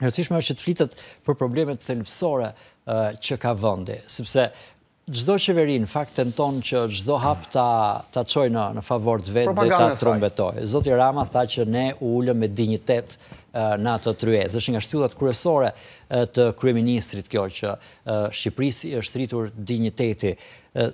Nërësishme është që të flitet për problemet të thelpsore që ka vëndi, sëpse gjdo qeveri në fakt që gjdo hap ta të qoj në favor të vetë dhe të trumbetoj. Zotë i Rama tha që ne u ullëm me dignitet në atë tryezë. është nga shtyllat kërësore të kryeministrit kjo që Shqipërisi është rritur digniteti.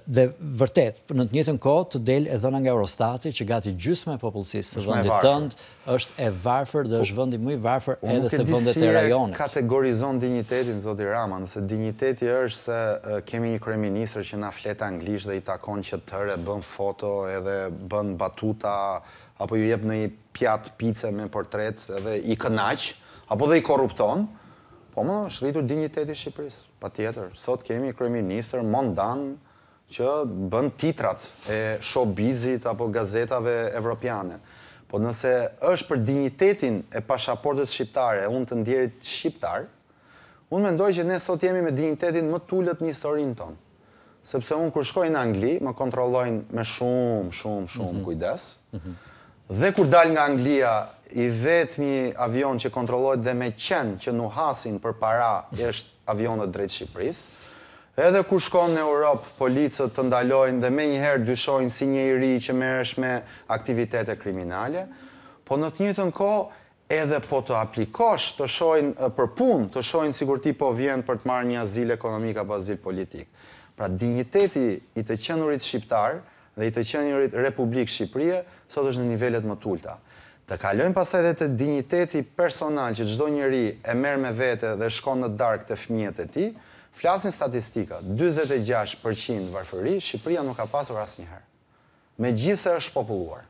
Dhe vërtet, në të njëtën kohë të del e dhëna nga Eurostati që gati gjysme popullësisë së vëndit tëndë është e varfër dhe është vëndi mëj varfër edhe se vëndet e rajonit. Unë nuk e disi e kategorizon dignitetin, Zoti Rama, nëse digniteti është se kemi një kërë që nga fleta anglisht dhe i takon që tërë e bën foto edhe bën batuta apo ju jep në i pjatë pice me portret dhe i kënaq, apo dhe i korrupton, po më është rritur digniteti Shqipëris, pa tjetër. Sot kemi kryeministër mondan që bën titrat e showbizit apo gazetave evropiane. Po nëse është për dignitetin e pashaportës shqiptare, unë të ndjerit shqiptar, unë mendoj që ne sot jemi me dignitetin më tullet një historin tonë. Sepse unë kërë shkojnë në Angli, më kontrollojnë me shumë, shumë, shumë mm -hmm. kujdes, mm -hmm Dhe kur dal nga Anglia, i vetëmi avion që kontrollojt dhe me qenë që nuhasin për para, është avionet drejtë Shqipëris. Edhe kur shkon në Europë, policët të ndalojnë dhe me njëherë dyshojnë si një i ri që merësh me aktivitete kriminale. Po në të njëtën ko, edhe po të aplikosh, të shojnë për punë, të shojnë si kur ti po vjenë për të marrë një azil ekonomik apo azil politik. Pra digniteti i të qenurit Shqiptarë, dhe i të qenë njërit Republikë Shqipërie, sot është në nivellet më tulta. Të kalojnë pasaj dhe të digniteti personal që gjdo njëri e merë me vete dhe shkonë në dark të fmijet e ti, flasin statistika, 26% varfëri, Shqipëria nuk ka pasur asë njëherë. Me gjithë se është populluar.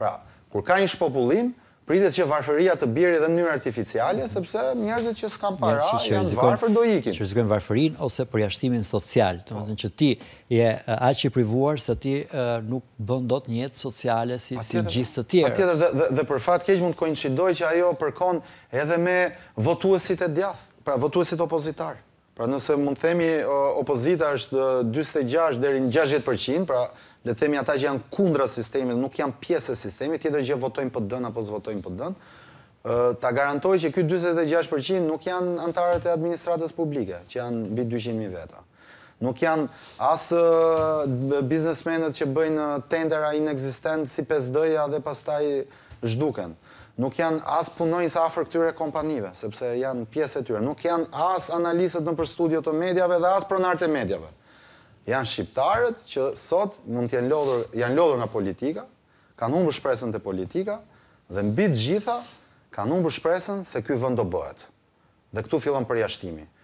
Pra, kur ka një shpopullim, pritet që varfëria të bjerë edhe mënyrë artificiale, sepse njerëzit që s'kam para, janë varfër do ikin. Që rizikojnë varfërin ose përjashtimin social, të më të në që ti je aqë i privuar se ti nuk bëndot njëtë sociale si gjithë të tjerë. A tjetër dhe për fatë keqë mund të koincidoj që ajo përkon edhe me votuesit e djathë, pra votuesit opozitarë. Pra nëse mund themi opozita është 26 deri në 60%, pra le themi ata që janë kundra sistemi, nuk janë pjesë e sistemi, tjetër gjë votojnë për dënë apo zvotojnë për dënë, ta garantoj që këtë 26% nuk janë antarët e administratës publike, që janë bitë 200.000 veta. Nuk janë asë biznesmenet që bëjnë tendera inexistent si 5D-ja dhe pastaj zhduken nuk janë as punojnës afer këtyre kompanive, sepse janë pjesë e tyre, nuk janë as analisët në për studio të medjave dhe as pronartë e medjave. Janë shqiptarët që sot mund t'jen lodhur, janë lodhur nga politika, kanë umë shpresën të politika, dhe në bitë gjitha, kanë umë shpresën se kjo vëndo bëhet. Dhe këtu fillon për jashtimi.